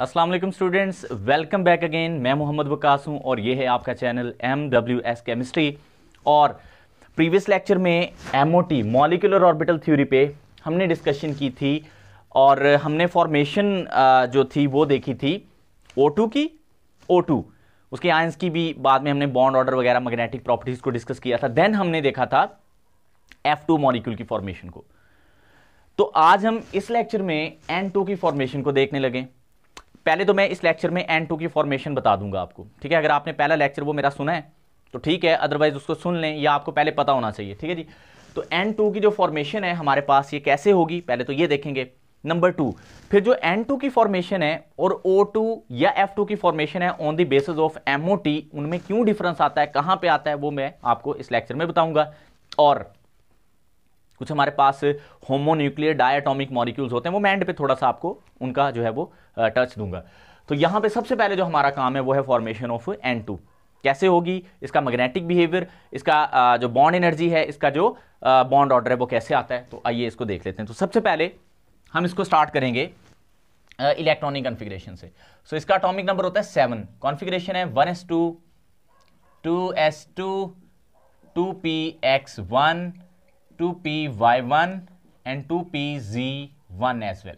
Aslam students welcome back again मैं मोहम्मद वकास हूँ और ये है आपका channel M W S chemistry और प्रीवियस लेक्चर में M O T molecular orbital theory पे हमने डिस्कशन की थी और हमने फॉर्मेशन जो थी वो देखी थी ओ टू की ओ टू उसके आयंस की भी बाद में हमने बॉन्ड ऑर्डर वगैरह मैग्नेटिक प्रॉपर्टीज़ को डिस्कस किया था देन हमने देखा था एफ टू मॉलिक्यूल की फॉर्मेशन को तो आज हम इस लेक्चर में एन टू की फॉर्मेशन को देखने लगें पहले तो मैं इस लेक्चर में एन टू की फॉर्मेशन बता दूंगा आपको ठीक है अगर आपने पहला लेक्चर वो मेरा सुना है तो ठीक है अदरवाइज उसको सुन लें या आपको पहले पता होना चाहिए ठीक है जी तो एन टू की जो फॉर्मेशन है हमारे पास ये कैसे होगी पहले तो ये देखेंगे नंबर टू फिर जो एन टू की फॉर्मेशन है और ओ टू या एफ टू की फॉर्मेशन है on the basis of M O T उनमें क्यों डिफरेंस आता है कहाँ पर आता है वो मैं आपको इस लेक्चर में बताऊँगा और कुछ हमारे पास होमोन्यूक्लियर डायटॉमिक मॉलिक्यूल्स होते हैं वो मैंड पे थोड़ा सा आपको उनका जो है वो टच दूंगा तो यहाँ पे सबसे पहले जो हमारा काम है वो है फॉर्मेशन ऑफ एन टू कैसे होगी इसका मैग्नेटिक बिहेवियर इसका जो बॉन्ड एनर्जी है इसका जो बॉन्ड ऑर्डर है वो कैसे आता है तो आइए इसको देख लेते हैं तो सबसे पहले हम इसको स्टार्ट करेंगे इलेक्ट्रॉनिक कॉन्फ़िगरेशन से सो so, इसका अटोमिक नंबर होता है सेवन कॉन्फ़िगरेशन है one S two two S two two P X one two P Y one and two P Z one as well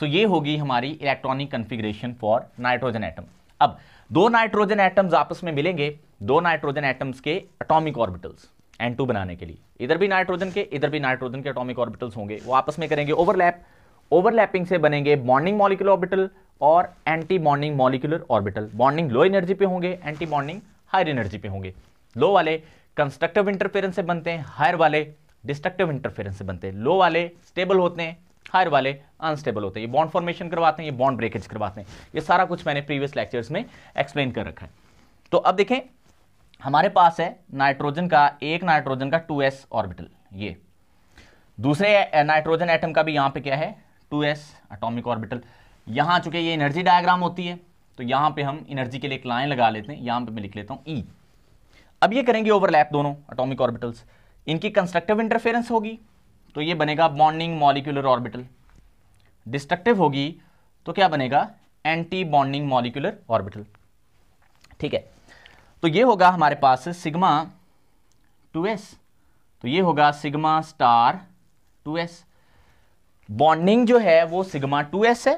so ये होगी हमारी electronic configuration for nitrogen atom अब दो nitrogen atoms आपस में मिलेंगे दो नाइट्रोजन एटम्स के अटोमिक ऑर्बिटल्स एन टू बनाने के लिए इधर भी नाइट्रोजन के इधर भी नाइट्रोजन के अटोमिक ऑर्बिटल्स होंगे वो आपस में करेंगे ओवरलैप ओवरलैपिंग से बनेंगे बॉन्डिंग मॉलिकुलर ऑर्बिटल और anti bonding molecular orbital bonding low energy पे होंगे एंटी बॉन्डिंग हायर एनर्जी पे होंगे लो वाले कंस्ट्रक्टिव इंटरफेरेंस से बनते हैं हायर वाले डिस्ट्रक्टिव इंटरफेरेंस से बनते हैं लो वाले स्टेबल होते हैं हायर वाले अनस्टेबल होते हैं ये बॉन्ड फॉर्मेशन करवाते हैं ये बॉन्ड ब्रेकेज करवाते हैं ये सारा कुछ मैंने प्रीवियस लेक्चर्स में एक्सप्लेन कर रखा है तो अब देखें हमारे पास है नाइट्रोजन का एक नाइट्रोजन का टू एस ऑर्बिटल ये दूसरे नाइट्रोजन एटम का भी यहाँ पे क्या है टू एस अटोमिक ऑर्बिटल यहाँ चूंकि ये एनर्जी डायग्राम होती है तो यहाँ पे हम एनर्जी के लिए एक लाइन लगा लेते हैं यहाँ पे मैं लिख लेता हूँ ई e. अब ये करेंगे ओवरलैप दोनों अटोमिक ऑर्बिटल्स इनकी कंस्ट्रक्टिव इंटरफेरेंस होगी तो ये बनेगा बॉन्डिंग मॉलिकुलर ऑर्बिटल डिस्ट्रक्टिव होगी तो क्या बनेगा एंटी बॉन्डिंग मॉलिकुलर ऑर्बिटल ठीक है तो ये होगा हमारे पास सिग्मा टू एस तो ये होगा sigma star two S bonding जो है वो सिग्मा टू एस है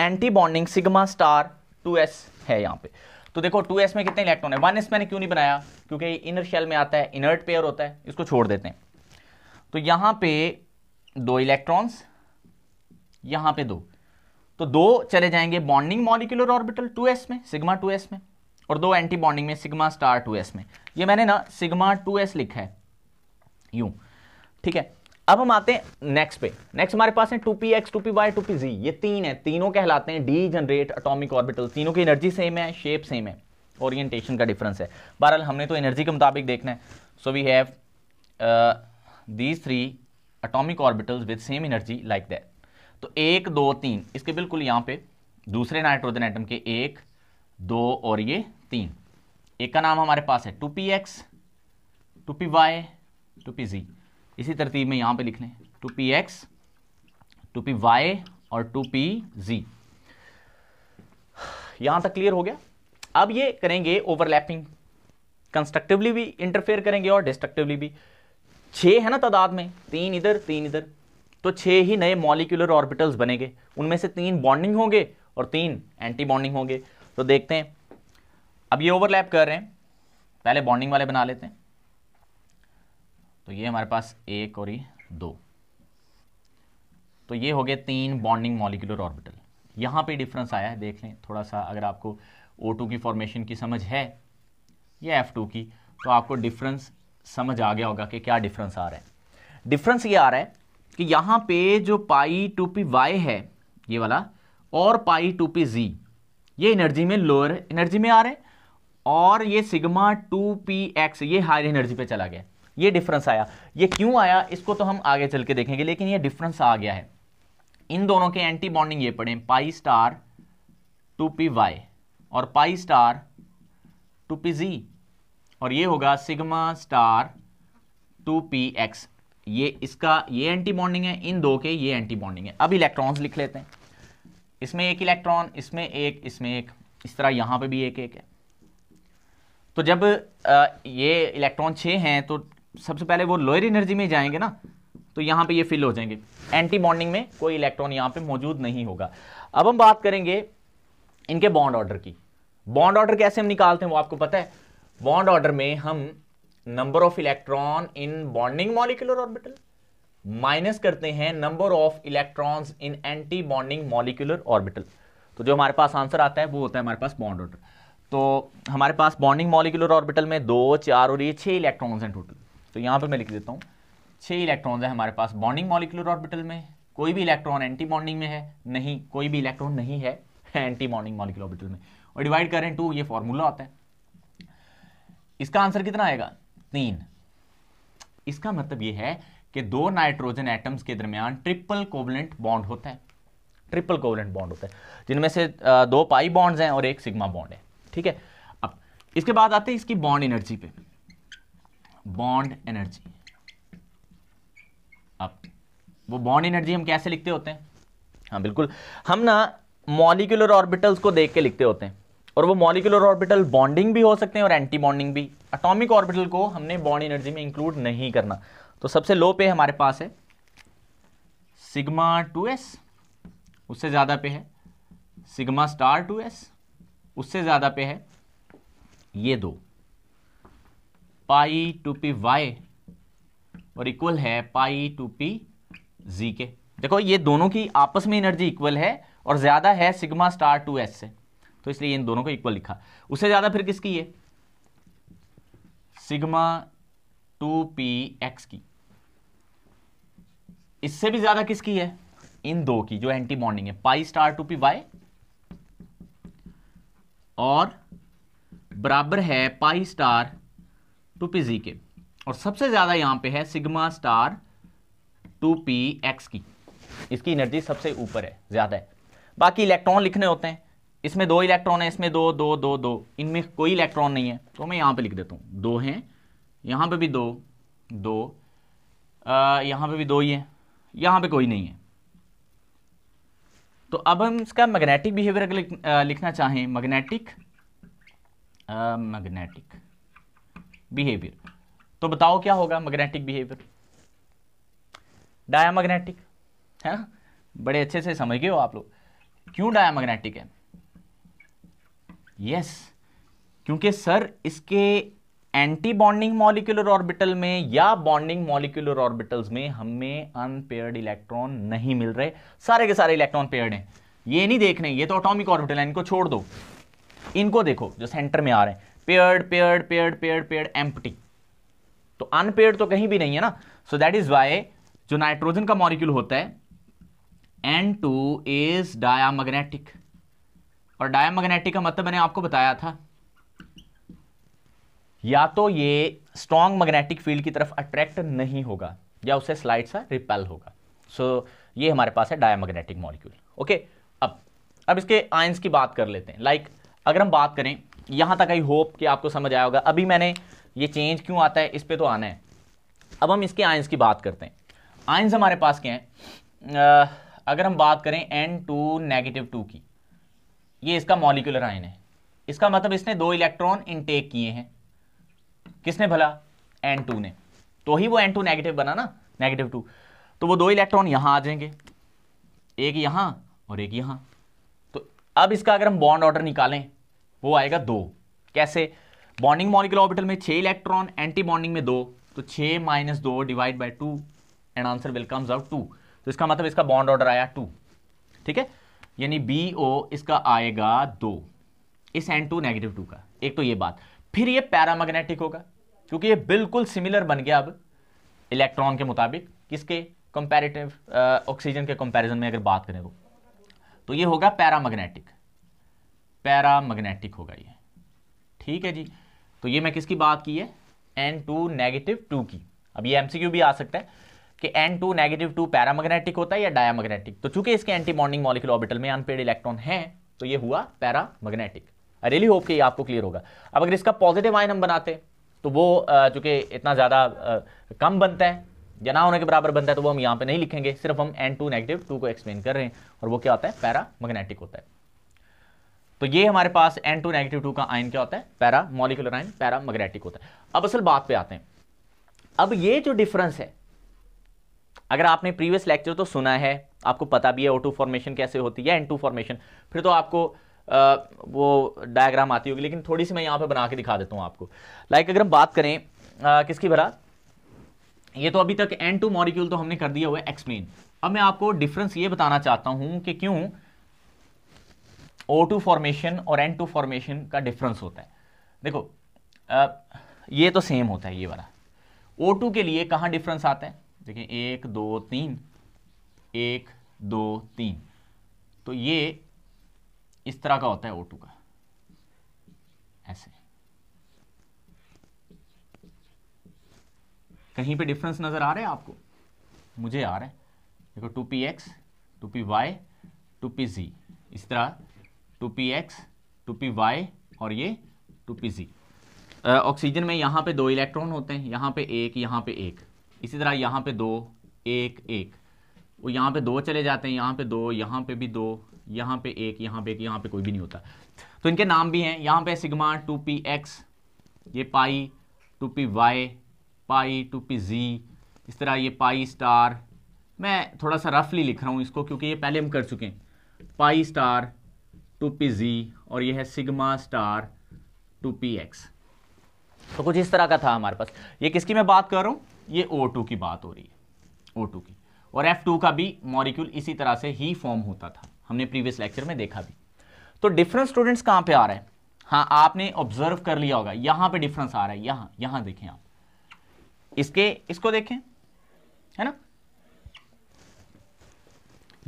anti bonding sigma star two S है यहां पे तो देखो टू एस में कितने इलेक्ट्रॉन है वन एस मैंने क्यों नहीं बनाया क्योंकि इनर शेल में आता है इनर्ट पेयर होता है इसको छोड़ देते हैं तो यहां पे दो इलेक्ट्रॉन्स यहां पे दो तो दो चले जाएंगे बॉन्डिंग मॉलिकुलर ऑर्बिटल 2s में सिग्मा 2s में और दो एंटी बॉन्डिंग में सिग्मा स्टार 2s में ये मैंने ना सिग्मा 2s लिखा है यू ठीक है अब हम आते हैं नेक्स्ट पे नेक्स्ट हमारे पास है two P X two P Y two P Z ये तीन है तीनों कहलाते हैं डी जनरेट अटोमिक ऑर्बिटल तीनों की एनर्जी सेम है शेप सेम है ओरिएंटेशन का डिफरेंस है बहरहाल हमने तो एनर्जी के मुताबिक देखना है so we have these three atomic orbitals with same energy like that तो एक दो तीन इसके बिल्कुल यहाँ पे दूसरे नाइट्रोजन एटम के एक दो और ये तीन एक का नाम हमारे पास है two P X two P Y two P Z इसी तरतीब में यहां पे लिख लें two P X two P Y और टू पी जी यहां तक क्लियर हो गया अब ये करेंगे ओवरलैपिंग कंस्ट्रक्टिवली भी इंटरफेयर करेंगे और डिस्ट्रक्टिवली भी छह है ना तादाद में तीन इधर तीन इधर तो छह ही नए मॉलिकुलर ऑर्बिटल्स बनेंगे उनमें से तीन बॉन्डिंग होंगे और तीन एंटी बॉन्डिंग होंगे तो देखते हैं अब ये ओवरलैप कर रहे हैं पहले बॉन्डिंग वाले बना लेते हैं तो ये हमारे पास एक और ये दो तो ये हो गए तीन बॉन्डिंग मॉलिकुलर ऑर्बिटल यहाँ पे डिफरेंस आया है देख लें थोड़ा सा अगर आपको O2 की फॉर्मेशन की समझ है या F2 की तो आपको डिफरेंस समझ आ गया होगा कि क्या डिफरेंस आ रहा है डिफरेंस ये आ रहा है कि यहाँ पे जो पाई टू पी वाई है ये वाला और पाई टू पी जी ये एनर्जी में लोअर एनर्जी में आ रहे हैं और ये सिग्मा टू पी एक्स ये हायर एनर्जी पे चला गया ये डिफरेंस आया ये क्यों आया इसको तो हम आगे चल के देखेंगे लेकिन ये डिफरेंस आ गया है इन दोनों के एंटी बॉन्डिंग ये पड़े pi star two P Y और pi star two P Z और ये होगा sigma star two P X ये इसका ये एंटी बॉन्डिंग है इन दो के ये एंटी बॉन्डिंग है अब इलेक्ट्रॉन्स लिख लेते हैं इसमें एक इलेक्ट्रॉन इसमें एक इसमें एक इस तरह यहां पे भी एक एक है तो जब ये इलेक्ट्रॉन छः हैं तो सबसे पहले वो लोअर एनर्जी में जाएंगे ना तो यहां पे ये फिल हो जाएंगे एंटी बॉन्डिंग में कोई इलेक्ट्रॉन यहां पे मौजूद नहीं होगा अब हम बात करेंगे इनके बॉन्ड ऑर्डर की बॉन्ड ऑर्डर कैसे हम निकालते हैं वो आपको पता है बॉन्ड ऑर्डर में हम number of electron in bonding molecular orbital minus करते हैं number of electron in anti bonding molecular orbital तो जो हमारे पास आंसर आता है वो होता है हमारे पास बॉन्ड ऑर्डर तो हमारे पास बॉन्डिंग मॉलिकुलर ऑर्बिटल में दो चार और ये छह इलेक्ट्रॉन्स हैं टोटल तो यहाँ पर मैं लिख देता हूँ छः इलेक्ट्रॉन्स है हमारे पास बॉन्डिंग मॉलिकुलर ऑर्बिटल में कोई भी इलेक्ट्रॉन एंटी बॉन्डिंग में है नहीं कोई भी इलेक्ट्रॉन नहीं है एंटी बॉन्डिंग मॉलिकुलर ऑर्बिटल में और डिवाइड करें टू ये फॉर्मूला आता है इसका आंसर कितना आएगा तीन इसका मतलब ये है कि दो नाइट्रोजन एटम्स के दरमियान ट्रिपल कोवलेंट बॉन्ड होता है ट्रिपल कोवलेंट बॉन्ड होता है जिनमें से दो पाई बॉन्ड्स हैं और एक सिग्मा बॉन्ड है ठीक है अब इसके बाद आते हैं इसकी बॉन्ड एनर्जी पे बॉन्ड एनर्जी अब वो बॉन्ड एनर्जी हम कैसे लिखते होते हैं हाँ बिल्कुल हम ना मॉलिकुलर ऑर्बिटल्स को देख के लिखते होते हैं और वो मॉलिकुलर ऑर्बिटल बॉन्डिंग भी हो सकते हैं और एंटी बॉन्डिंग भी अटोमिक ऑर्बिटल को हमने बॉन्ड एनर्जी में इंक्लूड नहीं करना तो सबसे लो पे हमारे पास है सिग्मा टू एस उससे ज़्यादा पे है सिग्मा स्टार टू एस उससे ज़्यादा पे है ये दो पाई टू पी वाई और इक्वल है पाई टू पी जी के देखो ये दोनों की आपस में एनर्जी इक्वल है और ज़्यादा है सिग्मा स्टार टू एस से तो इसलिए इन दोनों को इक्वल लिखा उससे ज़्यादा फिर किसकी है सिग्मा टू पी एक्स की इससे भी ज़्यादा किसकी है इन दो की जो एंटी बॉन्डिंग है pi star two P Y और बराबर है pi star two P Z के और सबसे ज़्यादा यहां पे है sigma star two P X की इसकी एनर्जी सबसे ऊपर है ज़्यादा है बाकी इलेक्ट्रॉन लिखने होते हैं इसमें दो इलेक्ट्रॉन है इसमें दो दो दो दो इनमें कोई इलेक्ट्रॉन नहीं है तो मैं यहां पे लिख देता हूं दो हैं यहां पे भी दो दो यहां पे भी दो ही हैं यहां पे कोई नहीं है तो अब हम इसका मैग्नेटिक बिहेवियर लिखना चाहें मैग्नेटिक मैग्नेटिक बिहेवियर तो बताओ क्या होगा मैग्नेटिक बिहेवियर डायामैग्नेटिक है ना बड़े अच्छे से समझ गए हो आप लोग क्यों मैग्नेटिक है यस क्योंकि सर इसके एंटी बॉन्डिंग मॉलिक्यूलर ऑर्बिटल में या बॉन्डिंग मॉलिक्यूलर ऑर्बिटल्स में हमें अनपेयर्ड इलेक्ट्रॉन नहीं मिल रहे सारे के सारे इलेक्ट्रॉन पेयर्ड हैं ये नहीं देख रहे ये तो ऑटोमिक ऑर्बिटल है इनको छोड़ दो इनको देखो जो सेंटर में आ रहे हैं paired paired paired paired paired empty तो अनपेयर्ड तो कहीं भी नहीं है ना सो दैट इज वाई जो नाइट्रोजन का मॉलिक्यूल होता है एन टू इज डायामैग्नेटिक और डायामैग्नेटिक का मतलब मैंने आपको बताया था या तो ये स्ट्रॉन्ग मैग्नेटिक फील्ड की तरफ अट्रैक्ट नहीं होगा या उसे स्लाइड सा रिपेल होगा सो so, ये हमारे पास है डायामैग्नेटिक मॉलिक्यूल ओके अब अब इसके आयंस की बात कर लेते हैं लाइक like, अगर हम बात करें यहां तक आई होप कि आपको समझ आया होगा अभी मैंने ये चेंज क्यों आता है इस पर तो आना है अब हम इसके आयंस की बात करते हैं आयंस हमारे पास क्या हैं अगर हम बात करें एन टू नेगेटिव टू की ये इसका मॉलिकुलर आयन है इसका मतलब इसने दो इलेक्ट्रॉन इनटेक किए हैं किसने भला एन टू ने तो ही वो एन टू नेगेटिव बना ना नेगेटिव टू तो वो दो इलेक्ट्रॉन यहां आ जाएंगे एक यहां और एक यहां तो अब इसका अगर हम बॉन्ड ऑर्डर निकालें वो आएगा दो कैसे बॉन्डिंग मॉलिकुलर ऑर्बिटल में छह इलेक्ट्रॉन एंटी बॉन्डिंग में दो तो छह माइनस दो divide by two and answer will comes out two तो इसका मतलब इसका बॉन्ड ऑर्डर आया टू ठीक है यानी बी ओ इसका आएगा दो इस एन टू नेगेटिव टू का एक तो ये बात फिर ये पैरामैग्नेटिक होगा क्योंकि ये बिल्कुल सिमिलर बन गया अब इलेक्ट्रॉन के मुताबिक किसके कंपैरेटिव ऑक्सीजन के कंपैरिजन में अगर बात करें तो ये होगा पैरामैग्नेटिक पैरामैग्नेटिक होगा ये ठीक है जी तो ये मैं किसकी बात की है एन टू नेगेटिव टू की अब ये एमसीक्यू भी आ सकता है कि N two negative two paramagnetic होता है या मैग्नेटिक तो चूंकि इसके एंटी बॉन्डिंग मॉलिक्यूल ऑर्बिटल में अनपेड इलेक्ट्रॉन है तो ये हुआ पैरामैग्नेटिक आई रियली होप कि ये आपको क्लियर होगा अब अगर इसका पॉजिटिव आयन हम बनाते तो वो चूंकि इतना ज़्यादा कम बनता है या ना होने के बराबर बनता है तो वो हम यहाँ पे नहीं लिखेंगे सिर्फ हम एन टू नेगेटिव टू को एक्सप्लेन कर रहे हैं और वो क्या होता है मैग्नेटिक होता है तो ये हमारे पास एन टू नेगेटिव टू का आयन क्या होता है para molecular ion para magnetic होता है अब असल बात पे आते हैं अब ये जो डिफरेंस है अगर आपने प्रीवियस लेक्चर तो सुना है आपको पता भी है ओ फॉर्मेशन कैसे होती है एन फॉर्मेशन फिर तो आपको आ, वो डायग्राम आती होगी लेकिन थोड़ी सी मैं यहाँ पर बना के दिखा देता हूँ आपको लाइक अगर हम बात करें आ, किसकी भरा ये तो अभी तक एन टू मॉलिक्यूल तो हमने कर दिया हुआ है एक्सप्लेन अब मैं आपको डिफरेंस ये बताना चाहता हूँ कि क्यों O2 फॉर्मेशन और N2 फॉर्मेशन का डिफरेंस होता है देखो आ, ये तो सेम होता है ये वाला O2 के लिए कहाँ डिफरेंस आता है देखिए एक दो तीन एक दो तीन तो ये इस तरह का होता है O2 का ऐसे कहीं पे डिफरेंस नज़र आ रहा है आपको मुझे आ रहा है देखो two P X two P Y two P Z इस तरह two P X two P Y और ये टू पी जी ऑक्सीजन में यहाँ पे दो इलेक्ट्रॉन होते हैं यहाँ पे एक यहाँ पे एक इसी तरह यहाँ पे दो एक एक वो यहाँ पे दो चले जाते हैं यहाँ पे दो यहाँ पे भी दो यहाँ पे एक यहाँ पे एक यहाँ पे कोई भी नहीं होता तो इनके नाम भी हैं यहाँ पे सिग्मा टू पी एक्स ये pi two P Y pi two P Z इस तरह ये पाई स्टार मैं थोड़ा सा रफली लिख रहा हूँ इसको क्योंकि ये पहले हम कर चुके हैं pi star two P Z और यह है sigma star two P X तो कुछ इस तरह का था हमारे पास ये किसकी मैं बात कर रहा हूँ ये ओ टू की बात हो रही है ओ टू की और एफ टू का भी मॉलिक्यूल इसी तरह से ही फॉर्म होता था हमने प्रीवियस लेक्चर में देखा भी तो डिफरेंस स्टूडेंट्स कहाँ पे आ रहे हैं हाँ आपने ऑब्जर्व कर लिया होगा यहाँ पे डिफरेंस आ रहा है यहाँ यहाँ देखें आप इसके इसको देखें है ना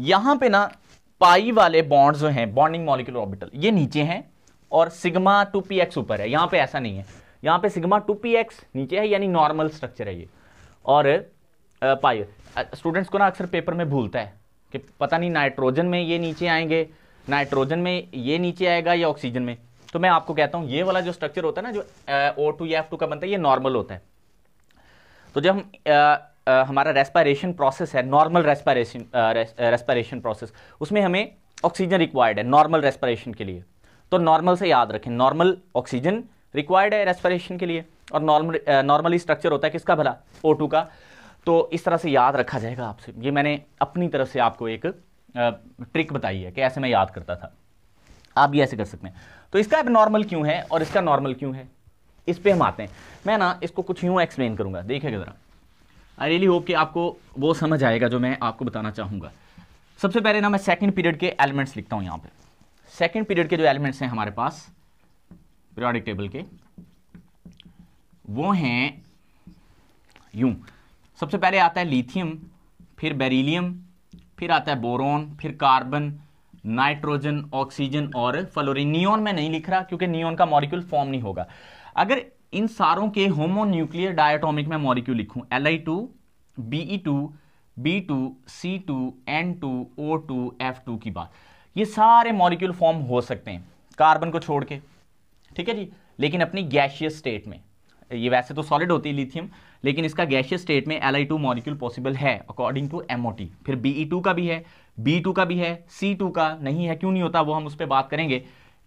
यहां पे ना पाई वाले बॉन्ड जो हैं बॉन्डिंग मॉलिकुलर ऑर्बिटल ये नीचे हैं और सिग्मा टू पी एक्स ऊपर है यहाँ पे ऐसा नहीं है यहाँ पे सिग्मा टू पी एक्स नीचे है यानी नॉर्मल स्ट्रक्चर है ये और पाई स्टूडेंट्स को ना अक्सर पेपर में भूलता है कि पता नहीं नाइट्रोजन में ये नीचे आएंगे नाइट्रोजन में ये नीचे आएगा या ऑक्सीजन में तो मैं आपको कहता हूँ ये वाला जो स्ट्रक्चर होता है ना जो ओ टू या एफ टू का बनता है ये नॉर्मल होता है तो जब हम हमारा रेस्पायरेशन प्रोसेस है नॉर्मल रेस्पायरेशन रेस्पायरेशन प्रोसेस उसमें हमें ऑक्सीजन रिक्वायर्ड है नॉर्मल रेस्पायरेशन के लिए तो नॉर्मल से याद रखें नॉर्मल ऑक्सीजन रिक्वायर्ड है रेस्पायरेशन के लिए और नॉर्मल नॉर्मली स्ट्रक्चर होता है किसका भला ओ का तो इस तरह से याद रखा जाएगा आपसे ये मैंने अपनी तरफ से आपको एक ट्रिक बताई है कि ऐसे मैं याद करता था आप भी ऐसे कर सकते हैं तो इसका अब नॉर्मल क्यों है और इसका नॉर्मल क्यों है इस पर हम आते हैं मैं ना इसको कुछ यूँ एक्सप्लेन करूँगा देखिएगा ज़रा आई रियली होप कि आपको वो समझ आएगा जो मैं आपको बताना चाहूँगा सबसे पहले ना मैं सेकेंड पीरियड के एलिमेंट्स लिखता हूँ यहाँ पर सेकेंड पीरियड के जो एलिमेंट्स हैं हमारे पास पीरियडिक टेबल के वो हैं यूं सबसे पहले आता है लिथियम फिर बेरीलियम फिर आता है बोरोन फिर कार्बन नाइट्रोजन ऑक्सीजन और फ्लोरिन नियोन में नहीं लिख रहा क्योंकि नियोन का मॉलिक्यूल फॉर्म नहीं होगा अगर इन सारों के होमोन्यूक्लियर डायटोमिक में मॉलिक्यूल लिखूं L I two B two B two C two N two O two F two की बात ये सारे मॉलिक्यूल फॉर्म हो सकते हैं कार्बन को छोड़ के ठीक है जी लेकिन अपनी गैशियस स्टेट में ये वैसे तो सॉलिड होती है लिथियम लेकिन इसका गैशियस स्टेट में L I two molecule possible है according to M O T फिर बी ई टू का भी है बी टू का भी है सी टू का नहीं है क्यों नहीं होता वो हम उस पर बात करेंगे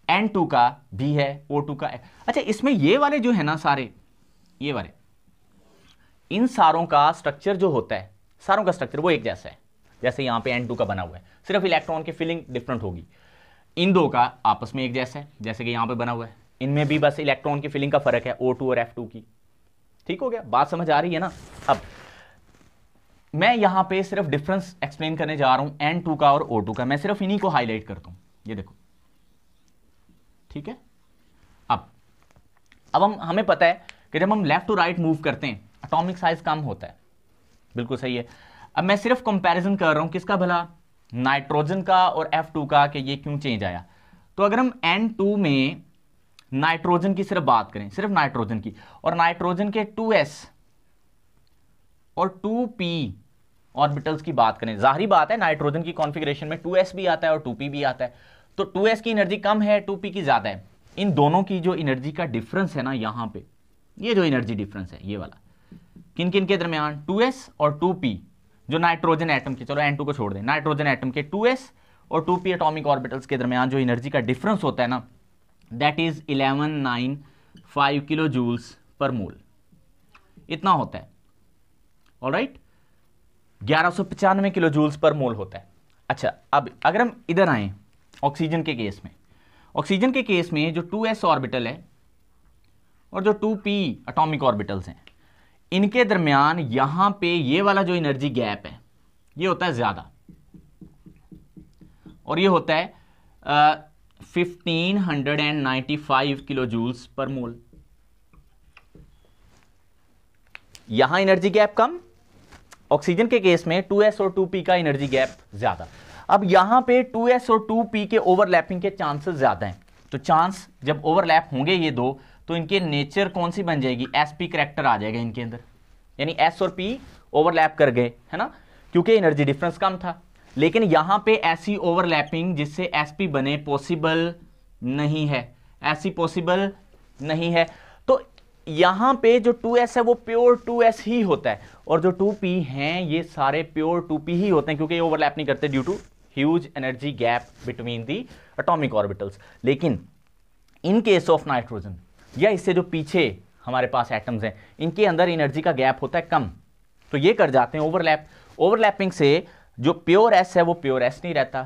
एन टू का भी है ओ टू का है अच्छा इसमें ये वाले जो है ना सारे ये वाले इन सारों का स्ट्रक्चर जो होता है सारों का स्ट्रक्चर वो एक जैसा है जैसे यहां पे एन टू का बना हुआ है सिर्फ इलेक्ट्रॉन की फिलिंग डिफरेंट होगी इन दो का आपस में एक जैसा है जैसे कि यहां पे बना हुआ है इनमें भी बस इलेक्ट्रॉन की फिलिंग का फर्क है ओ टू और एफ टू की ठीक हो गया बात समझ आ रही है ना अब मैं यहां पे सिर्फ डिफरेंस एक्सप्लेन करने जा रहा हूं एन टू का और ओ टू का मैं सिर्फ इन्हीं को हाईलाइट करता हूँ ये देखो ठीक है अब अब हम हमें पता है कि जब हम लेफ्ट टू राइट मूव करते हैं अटोमिक साइज कम होता है बिल्कुल सही है अब मैं सिर्फ कंपेरिजन कर रहा हूं किसका भला नाइट्रोजन का और एफ टू का कि ये क्यों चेंज आया तो अगर हम एन टू में नाइट्रोजन की सिर्फ बात करें सिर्फ नाइट्रोजन की और नाइट्रोजन के 2s और 2p ऑर्बिटल्स की बात करें जाहरी बात है नाइट्रोजन की कॉन्फ़िगरेशन में 2s भी आता है और 2p भी आता है तो टू की एनर्जी कम है टू की ज़्यादा है इन दोनों की जो एनर्जी का डिफरेंस है ना यहां पे ये जो एनर्जी डिफरेंस है ये वाला किन किन के दरमियान 2s और 2p जो नाइट्रोजन एटम के चलो N2 को छोड़ दें नाइट्रोजन एटम के 2s और 2p एटोमिक ऑर्बिटल्स के दरमियान जो एनर्जी का डिफरेंस होता है ना that is five kilojoules per mole इतना होता है ऑल राइट ग्यारह किलो जूल्स पर मोल होता है अच्छा अब अगर हम इधर आए ऑक्सीजन के केस में ऑक्सीजन के केस में जो 2s ऑर्बिटल है और जो 2p एटॉमिक ऑर्बिटल्स हैं इनके दरमियान यहां पे ये वाला जो एनर्जी गैप है ये होता है ज़्यादा और ये होता है आ, 1595 किलो जूल्स पर मोल यहां एनर्जी गैप कम ऑक्सीजन के केस में 2s और 2p का एनर्जी गैप ज्यादा अब यहां पे 2s और 2p के ओवरलैपिंग के चांसेस ज़्यादा हैं तो चांस जब ओवरलैप होंगे ये दो तो इनके नेचर कौन सी बन जाएगी एस पी करेक्टर आ जाएगा इनके अंदर यानी एस और पी ओवरलैप कर गए है ना क्योंकि एनर्जी डिफरेंस कम था लेकिन यहां पे ऐसी ओवरलैपिंग जिससे एस पी बने पॉसिबल नहीं है ऐसी पॉसिबल नहीं है तो यहां पे जो 2s है वो प्योर 2s ही होता है और जो 2p हैं ये सारे प्योर 2p ही होते हैं क्योंकि ये ओवरलैप नहीं करते due to huge energy gap between the atomic orbitals लेकिन इन केस ऑफ नाइट्रोजन या इससे जो पीछे हमारे पास एटम्स हैं इनके अंदर एनर्जी का गैप होता है कम तो ये कर जाते हैं ओवरलैप ओवरलैपिंग से जो प्योर एस है वो प्योर एस नहीं रहता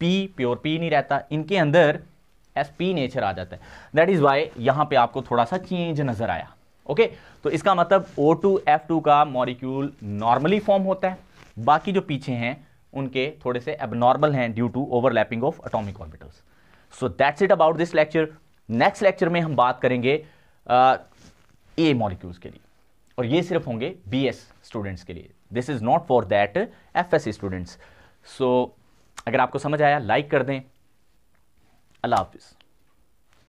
पी प्योर पी नहीं रहता इनके अंदर एस पी नेचर आ जाता है दैट इज़ वाई यहाँ पे आपको थोड़ा सा चेंज नज़र आया ओके तो इसका मतलब ओ टू एफ टू का मॉलिक्यूल नॉर्मली फॉर्म होता है बाकी जो पीछे हैं उनके थोड़े से एबनॉर्मल हैं due to overlapping of atomic orbitals so that's it about this lecture next lecture में हम बात करेंगे ए मॉलिक्यूल्स के लिए और ये सिर्फ होंगे बी एस स्टूडेंट्स के लिए this is not for that F S students सो अगर आपको समझ आया लाइक कर दें अल्लाह हाफिज़